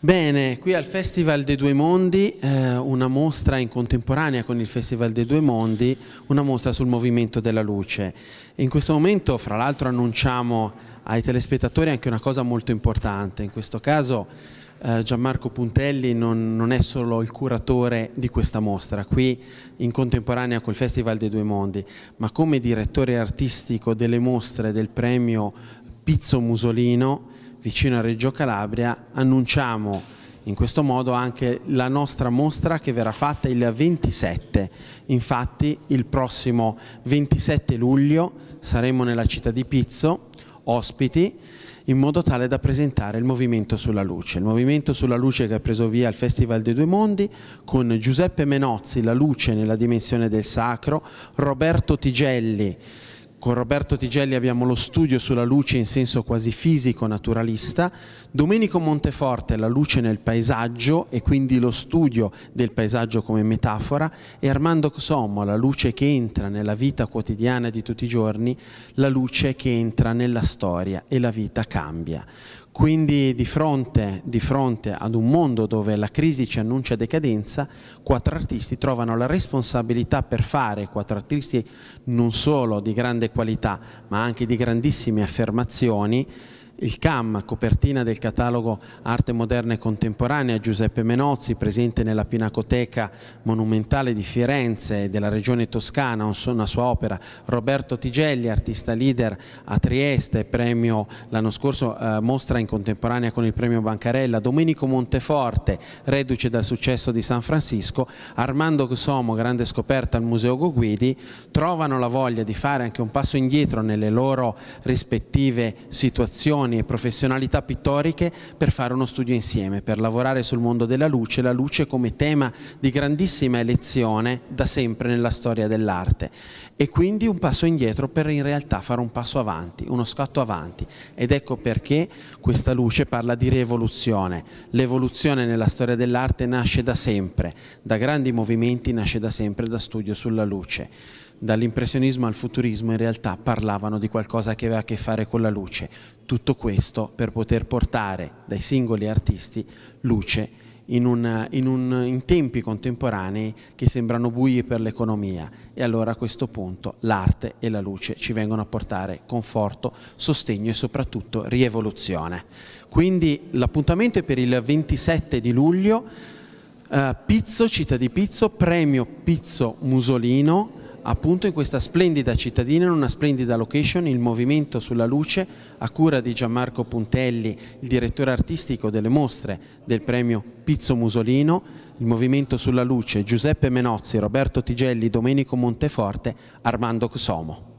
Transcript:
Bene, qui al Festival dei Due Mondi, eh, una mostra in contemporanea con il Festival dei Due Mondi, una mostra sul movimento della luce. in questo momento, fra l'altro, annunciamo ai telespettatori anche una cosa molto importante. In questo caso eh, Gianmarco Puntelli non, non, è solo il curatore di questa mostra, qui in contemporanea col Festival dei Due Mondi, ma come direttore artistico delle mostre del premio Pizzo Musolino, vicino a Reggio Calabria, annunciamo in questo modo anche la nostra mostra che verrà fatta il 27. Infatti il prossimo 27 luglio saremo nella città di Pizzo, ospiti, in modo tale da presentare il Movimento sulla Luce. Il Movimento sulla Luce che ha preso via al Festival dei Due Mondi con Giuseppe Menozzi, La Luce nella dimensione del sacro, Roberto Tigelli, con Roberto Tigelli abbiamo lo studio sulla luce in senso quasi fisico, naturalista. Domenico Monteforte, la luce nel paesaggio e quindi lo studio del paesaggio come metafora. E Armando Sommo, la luce che entra nella vita quotidiana di tutti i giorni, la luce che entra nella storia e la vita cambia. Quindi di fronte, di fronte, ad un mondo dove la crisi ci annuncia decadenza, quattro artisti trovano la responsabilità per fare, quattro artisti non solo di grande qualità ma anche di grandissime affermazioni, il CAM, copertina del catalogo Arte Moderna e Contemporanea Giuseppe Menozzi, presente nella Pinacoteca Monumentale di Firenze della Regione Toscana, una sua opera. Roberto Tigelli, artista leader a Trieste, premio l'anno scorso, eh, mostra in contemporanea con il premio Bancarella. Domenico Monteforte, reduce dal successo di San Francisco. Armando Somo, grande scoperta al Museo Goguidi, trovano la voglia di fare anche un passo indietro nelle loro rispettive situazioni passioni e professionalità pittoriche per fare uno studio insieme, per lavorare sul mondo della luce, la luce come tema di grandissima elezione da sempre nella storia dell'arte e quindi un passo indietro per in realtà fare un passo avanti, uno scatto avanti ed ecco perché questa luce parla di rievoluzione. L'evoluzione nella storia dell'arte nasce da sempre, da grandi movimenti nasce da sempre da studio sulla luce dall'impressionismo al futurismo in realtà parlavano di qualcosa che aveva a che fare con la luce. Tutto questo per poter portare dai singoli artisti luce in, un, in, un, in tempi contemporanei che sembrano bui per l'economia. E allora a questo punto l'arte e la luce ci vengono a portare conforto, sostegno e soprattutto rievoluzione. Quindi l'appuntamento è per il 27 di luglio. Uh, Pizzo, Città di Pizzo, premio Pizzo Musolino, appunto in questa splendida cittadina, in una splendida location, il Movimento sulla Luce a cura di Gianmarco Puntelli, il direttore artistico delle mostre del premio Pizzo Musolino, il Movimento sulla Luce, Giuseppe Menozzi, Roberto Tigelli, Domenico Monteforte, Armando Cosomo.